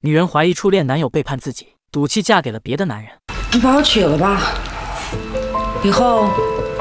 女人怀疑初恋男友背叛自己，赌气嫁给了别的男人。你把我娶了吧，以后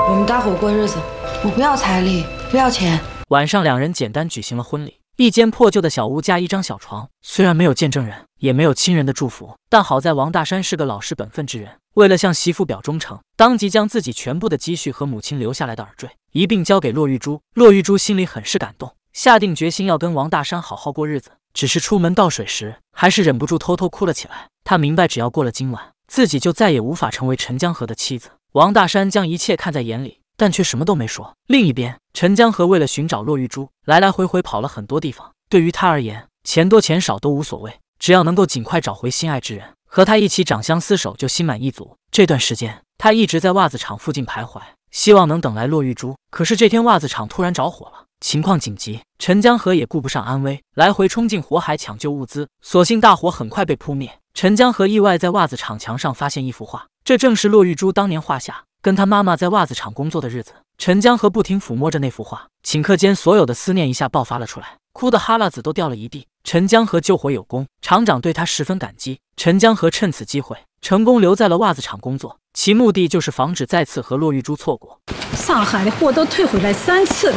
我们搭伙过日子。我不要彩礼，不要钱。晚上，两人简单举行了婚礼，一间破旧的小屋加一张小床，虽然没有见证人，也没有亲人的祝福，但好在王大山是个老实本分之人，为了向媳妇表忠诚，当即将自己全部的积蓄和母亲留下来的耳坠一并交给骆玉珠。骆玉珠心里很是感动，下定决心要跟王大山好好过日子。只是出门倒水时，还是忍不住偷偷哭了起来。他明白，只要过了今晚，自己就再也无法成为陈江河的妻子。王大山将一切看在眼里，但却什么都没说。另一边，陈江河为了寻找骆玉珠，来来回回跑了很多地方。对于他而言，钱多钱少都无所谓，只要能够尽快找回心爱之人，和他一起长相厮守，就心满意足。这段时间，他一直在袜子厂附近徘徊，希望能等来骆玉珠。可是这天，袜子厂突然着火了。情况紧急，陈江河也顾不上安危，来回冲进火海抢救物资。所幸大火很快被扑灭。陈江河意外在袜子厂墙上发现一幅画，这正是骆玉珠当年画下，跟他妈妈在袜子厂工作的日子。陈江河不停抚摸着那幅画，顷刻间所有的思念一下爆发了出来，哭得哈喇子都掉了一地。陈江河救火有功，厂长对他十分感激。陈江河趁此机会成功留在了袜子厂工作，其目的就是防止再次和骆玉珠错过。上海的货都退回来三次。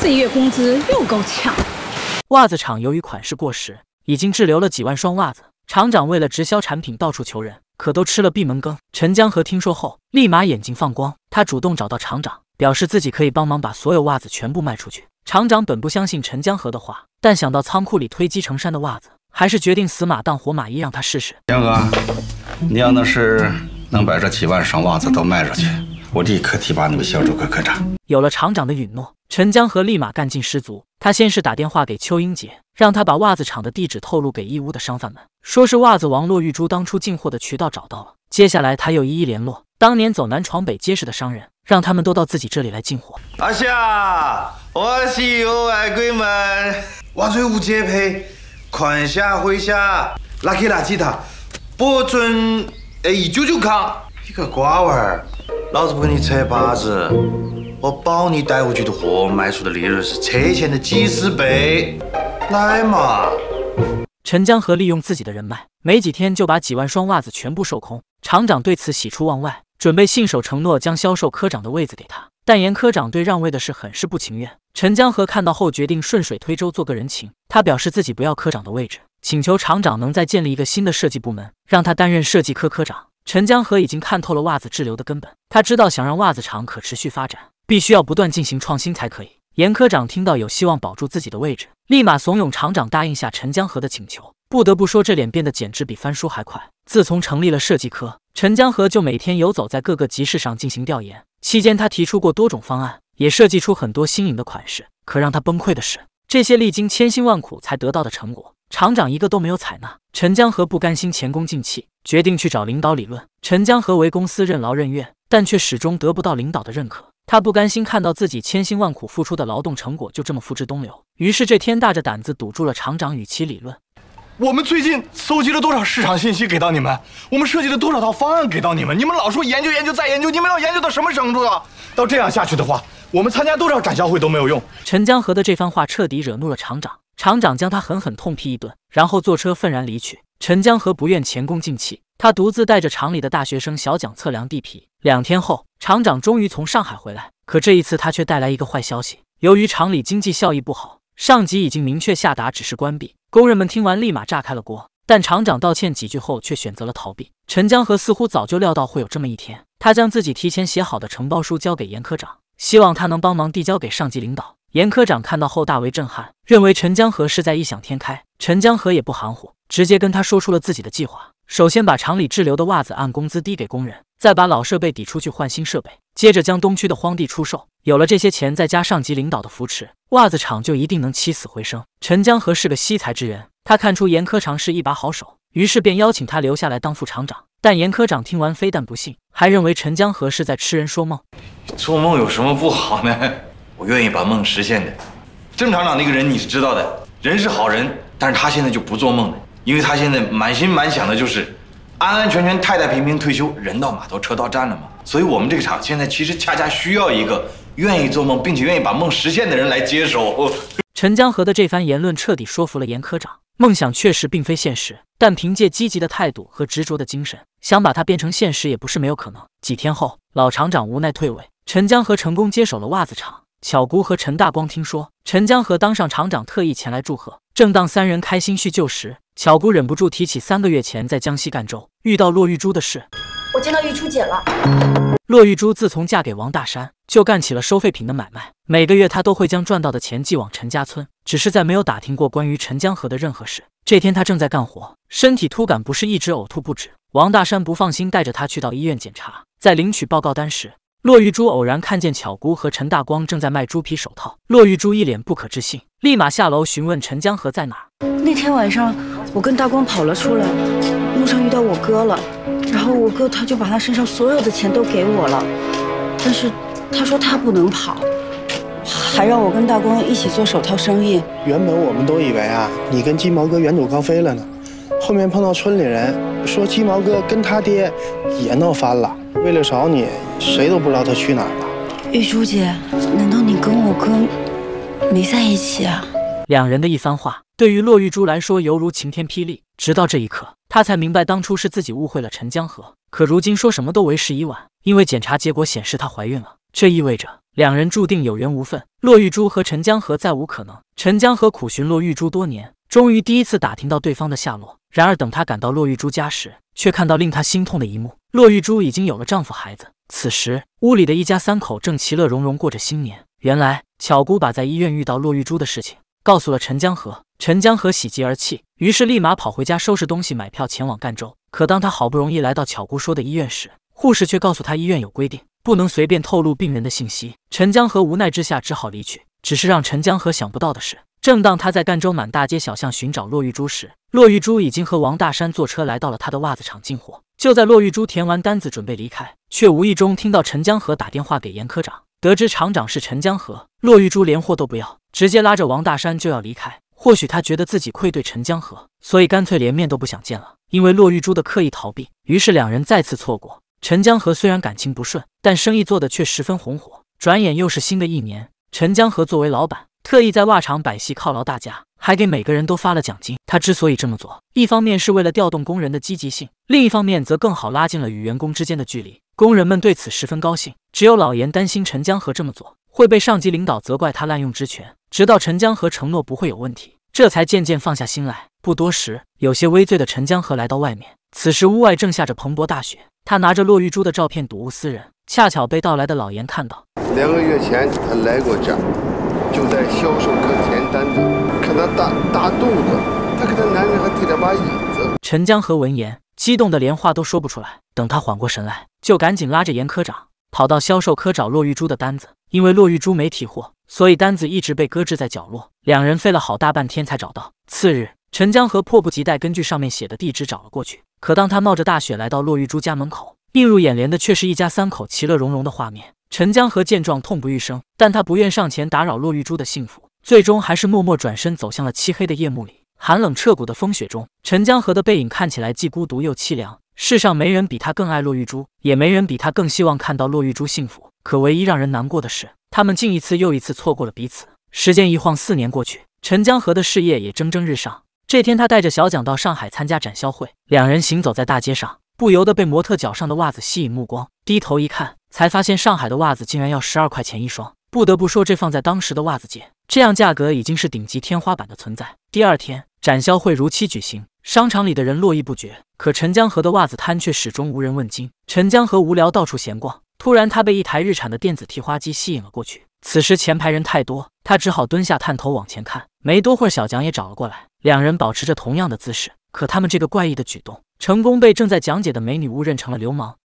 这月工资又够呛。袜子厂由于款式过时，已经滞留了几万双袜子。厂长为了直销产品，到处求人，可都吃了闭门羹。陈江河听说后，立马眼睛放光。他主动找到厂长，表示自己可以帮忙把所有袜子全部卖出去。厂长本不相信陈江河的话，但想到仓库里堆积成山的袜子，还是决定死马当活马医，让他试试。江河，你要是能把这几万双袜子都卖出去，我立刻提拔你为销售科科长。有了厂长的允诺。陈江河立马干劲十足，他先是打电话给邱英杰，让他把袜子厂的地址透露给义乌的商贩们，说是袜子王骆玉珠当初进货的渠道找到了。接下来，他又一一联络当年走南闯北结识的商人，让他们都到自己这里来进货。阿夏，我喜有爱鬼们，我最无接配，款下回下，拉去拉几他，不准哎九九扛。你个瓜娃儿，老子不跟你扯八字。我包你带回去的货卖出的利润是车钱的几十倍，来嘛！陈江河利用自己的人脉，没几天就把几万双袜子全部售空。厂长对此喜出望外，准备信守承诺，将销售科长的位子给他。但严科长对让位的事很是不情愿。陈江河看到后，决定顺水推舟做个人情。他表示自己不要科长的位置，请求厂长能再建立一个新的设计部门，让他担任设计科科长。陈江河已经看透了袜子滞留的根本，他知道想让袜子厂可持续发展。必须要不断进行创新才可以。严科长听到有希望保住自己的位置，立马怂恿厂长答应下陈江河的请求。不得不说，这脸变得简直比翻书还快。自从成立了设计科，陈江河就每天游走在各个集市上进行调研。期间，他提出过多种方案，也设计出很多新颖的款式。可让他崩溃的是，这些历经千辛万苦才得到的成果，厂长一个都没有采纳。陈江河不甘心前功尽弃，决定去找领导理论。陈江河为公司任劳任怨，但却始终得不到领导的认可。他不甘心看到自己千辛万苦付出的劳动成果就这么付之东流，于是这天大着胆子堵住了厂长，与其理论：“我们最近搜集了多少市场信息给到你们？我们设计了多少套方案给到你们？你们老说研究研究再研究，你们要研究到什么程度啊？到这样下去的话，我们参加多少展销会都没有用。”陈江河的这番话彻底惹怒了厂长，厂长将他狠狠痛批一顿，然后坐车愤然离去。陈江河不愿前功尽弃，他独自带着厂里的大学生小蒋测量地皮。两天后，厂长终于从上海回来，可这一次他却带来一个坏消息：由于厂里经济效益不好，上级已经明确下达指示关闭。工人们听完立马炸开了锅，但厂长道歉几句后却选择了逃避。陈江河似乎早就料到会有这么一天，他将自己提前写好的承包书交给严科长，希望他能帮忙递交给上级领导。严科长看到后大为震撼，认为陈江河是在异想天开。陈江河也不含糊，直接跟他说出了自己的计划。首先把厂里滞留的袜子按工资抵给工人，再把老设备抵出去换新设备，接着将东区的荒地出售，有了这些钱，再加上级领导的扶持，袜子厂就一定能起死回生。陈江河是个惜才之人，他看出严科长是一把好手，于是便邀请他留下来当副厂长。但严科长听完，非但不信，还认为陈江河是在痴人说梦。做梦有什么不好呢？我愿意把梦实现的。郑厂长那个人你是知道的，人是好人，但是他现在就不做梦了。因为他现在满心满想的就是，安安全全、太太平平退休，人到码头，车到站了嘛。所以，我们这个厂现在其实恰恰需要一个愿意做梦，并且愿意把梦实现的人来接手。陈江河的这番言论彻底说服了严科长。梦想确实并非现实，但凭借积极的态度和执着的精神，想把它变成现实也不是没有可能。几天后，老厂长无奈退位，陈江河成功接手了袜子厂。巧姑和陈大光听说陈江河当上厂长，特意前来祝贺。正当三人开心叙旧时，巧姑忍不住提起三个月前在江西赣州遇到骆玉珠的事。我见到玉珠姐了。骆玉珠自从嫁给王大山，就干起了收废品的买卖。每个月她都会将赚到的钱寄往陈家村。只是在没有打听过关于陈江河的任何事。这天她正在干活，身体突感不适，一直呕吐不止。王大山不放心，带着她去到医院检查。在领取报告单时。骆玉珠偶然看见巧姑和陈大光正在卖猪皮手套，骆玉珠一脸不可置信，立马下楼询问陈江河在哪。那天晚上，我跟大光跑了出来，路上遇到我哥了，然后我哥他就把他身上所有的钱都给我了，但是他说他不能跑，还让我跟大光一起做手套生意。原本我们都以为啊，你跟金毛哥远走高飞了呢，后面碰到村里人，说金毛哥跟他爹也闹翻了。为了找你，谁都不知道他去哪儿了。玉珠姐，难道你跟我哥没在一起啊？两人的一番话，对于骆玉珠来说犹如晴天霹雳。直到这一刻，她才明白当初是自己误会了陈江河。可如今说什么都为时已晚，因为检查结果显示她怀孕了，这意味着两人注定有缘无分。骆玉珠和陈江河再无可能。陈江河苦寻骆玉珠多年，终于第一次打听到对方的下落。然而等他赶到骆玉珠家时，却看到令他心痛的一幕。骆玉珠已经有了丈夫孩子，此时屋里的一家三口正其乐融融过着新年。原来巧姑把在医院遇到骆玉珠的事情告诉了陈江河，陈江河喜极而泣，于是立马跑回家收拾东西买票前往赣州。可当他好不容易来到巧姑说的医院时，护士却告诉他医院有规定，不能随便透露病人的信息。陈江河无奈之下只好离去。只是让陈江河想不到的是，正当他在赣州满大街小巷寻找骆玉珠时，骆玉珠已经和王大山坐车来到了他的袜子厂进货。就在骆玉珠填完单子准备离开，却无意中听到陈江河打电话给严科长，得知厂长是陈江河，骆玉珠连货都不要，直接拉着王大山就要离开。或许他觉得自己愧对陈江河，所以干脆连面都不想见了。因为骆玉珠的刻意逃避，于是两人再次错过。陈江河虽然感情不顺，但生意做的却十分红火。转眼又是新的一年，陈江河作为老板。特意在袜厂摆戏犒劳大家，还给每个人都发了奖金。他之所以这么做，一方面是为了调动工人的积极性，另一方面则更好拉近了与员工之间的距离。工人们对此十分高兴。只有老严担心陈江河这么做会被上级领导责怪，他滥用职权。直到陈江河承诺不会有问题，这才渐渐放下心来。不多时，有些微醉的陈江河来到外面，此时屋外正下着蓬勃大雪。他拿着骆玉珠的照片睹物思人，恰巧被到来的老严看到。两个月前，他来过这。儿。就在销售科填单子，看那大大肚子，他给他男人还递了把椅子。陈江河闻言激动的连话都说不出来，等他缓过神来，就赶紧拉着严科长跑到销售科找骆玉珠的单子，因为骆玉珠没提货，所以单子一直被搁置在角落，两人费了好大半天才找到。次日，陈江河迫不及待根据上面写的地址找了过去，可当他冒着大雪来到骆玉珠家门口，映入眼帘的却是一家三口其乐融融的画面。陈江河见状痛不欲生，但他不愿上前打扰骆玉珠的幸福，最终还是默默转身走向了漆黑的夜幕里，寒冷彻骨的风雪中，陈江河的背影看起来既孤独又凄凉。世上没人比他更爱骆玉珠，也没人比他更希望看到骆玉珠幸福。可唯一让人难过的是，他们竟一次又一次错过了彼此。时间一晃，四年过去，陈江河的事业也蒸蒸日上。这天，他带着小蒋到上海参加展销会，两人行走在大街上，不由得被模特脚上的袜子吸引目光，低头一看。才发现上海的袜子竟然要十二块钱一双，不得不说，这放在当时的袜子界，这样价格已经是顶级天花板的存在。第二天，展销会如期举行，商场里的人络绎不绝，可陈江河的袜子摊却始终无人问津。陈江河无聊，到处闲逛，突然他被一台日产的电子提花机吸引了过去。此时前排人太多，他只好蹲下探头往前看。没多会儿，小蒋也找了过来，两人保持着同样的姿势，可他们这个怪异的举动，成功被正在讲解的美女误认成了流氓。